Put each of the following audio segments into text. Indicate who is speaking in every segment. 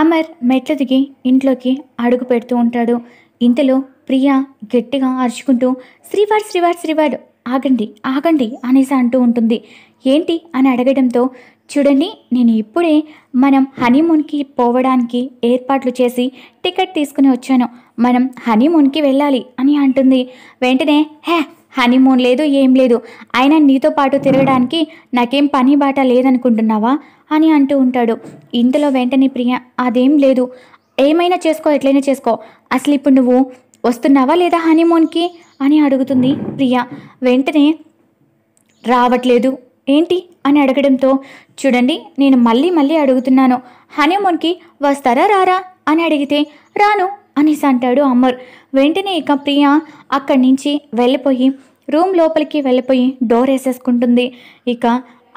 Speaker 1: అమర్ మెట్లు దిగి ఇంట్లోకి అడుగు పెడుతూ ఉంటాడు ఇంతలో ప్రియా గట్టిగా అరుచుకుంటూ శ్రీవాడ్ శ్రీవాడ్ శ్రీవాడ్ ఆగండి ఆగండి అనేసి అంటూ ఉంటుంది ఏంటి అని అడగడంతో చూడండి నేను ఇప్పుడే మనం హనీమూన్కి పోవడానికి ఏర్పాట్లు చేసి టికెట్ తీసుకుని వచ్చాను మనం హనీమూన్కి వెళ్ళాలి అని అంటుంది వెంటనే హే హనీమూన్ లేదు ఏం లేదు అయినా నీతో పాటు తిరగడానికి నాకేం పని బాట లేదనుకుంటున్నావా అని అంటూ ఉంటాడు ఇంతలో వెంటనే ప్రియ అదేం లేదు ఏమైనా చేసుకో ఎట్లయినా చేసుకో అసలు ఇప్పుడు నువ్వు వస్తున్నావా లేదా హనీమూన్కి అని అడుగుతుంది ప్రియ వెంటనే రావట్లేదు ఏంటి అని అడగడంతో చూడండి నేను మళ్ళీ మళ్ళీ అడుగుతున్నాను హనీమూన్కి వస్తారా రారా అని అడిగితే రాను అనేసి అంటాడు అమర్ వెంటనే ఇక ప్రియ అక్కడి నుంచి వెళ్ళిపోయి రూమ్ లోపలికి వెళ్ళిపోయి డోర్ వేసేసుకుంటుంది ఇక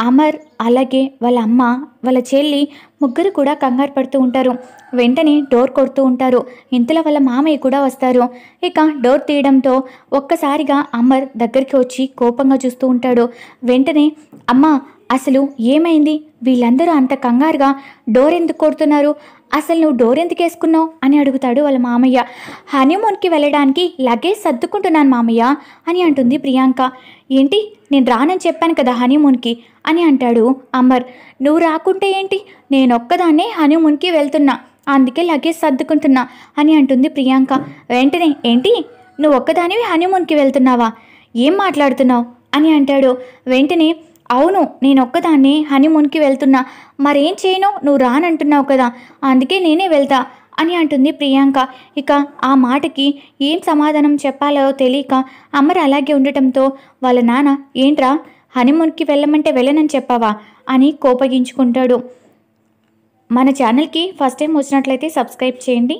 Speaker 1: అమర్ అలాగే వాళ్ళ అమ్మ వాళ్ళ చెల్లి ముగ్గురు కూడా కంగారు పడుతూ ఉంటారు వెంటనే డోర్ కొడుతూ ఉంటారు ఇంతలో వాళ్ళ మామయ్య కూడా వస్తారు ఇక డోర్ తీయడంతో ఒక్కసారిగా అమర్ దగ్గరికి వచ్చి కోపంగా చూస్తూ ఉంటాడు వెంటనే అమ్మ అసలు ఏమైంది వీళ్ళందరూ అంత కంగారుగా డోర్ ఎందుకు కొడుతున్నారు అసలు నువ్వు డోర్ ఎందుకు వేసుకున్నావు అని అడుగుతాడు వాళ్ళ మామయ్య హనీమూన్కి వెళ్ళడానికి లగేజ్ సర్దుకుంటున్నాను మామయ్య అని అంటుంది ప్రియాంక ఏంటి నేను రానని చెప్పాను కదా హనీమూన్కి అని అంటాడు అమర్ నువ్వు రాకుంటే ఏంటి నేను ఒక్కదాన్నే హనీమూన్కి వెళ్తున్నా అందుకే లగేజ్ సర్దుకుంటున్నా అని అంటుంది ప్రియాంక వెంటనే ఏంటి నువ్వు ఒక్కదానివి హనీమూన్కి వెళ్తున్నావా ఏం మాట్లాడుతున్నావు అని అంటాడు వెంటనే అవును నేనొక్కదాన్ని హనీమూన్కి వెళ్తున్నా మరేం చేయను నువ్వు రానంటున్నావు కదా అందుకే నేనే వెళ్తా అని అంటుంది ప్రియాంక ఇక ఆ మాటకి ఏం సమాధానం చెప్పాలో తెలియక అమర్ అలాగే ఉండటంతో వాళ్ళ నాన్న ఏంట్రా హనీమూన్కి వెళ్ళమంటే వెళ్ళనని చెప్పావా అని కోపగించుకుంటాడు మన ఛానల్కి ఫస్ట్ టైం వచ్చినట్లయితే సబ్స్క్రైబ్ చేయండి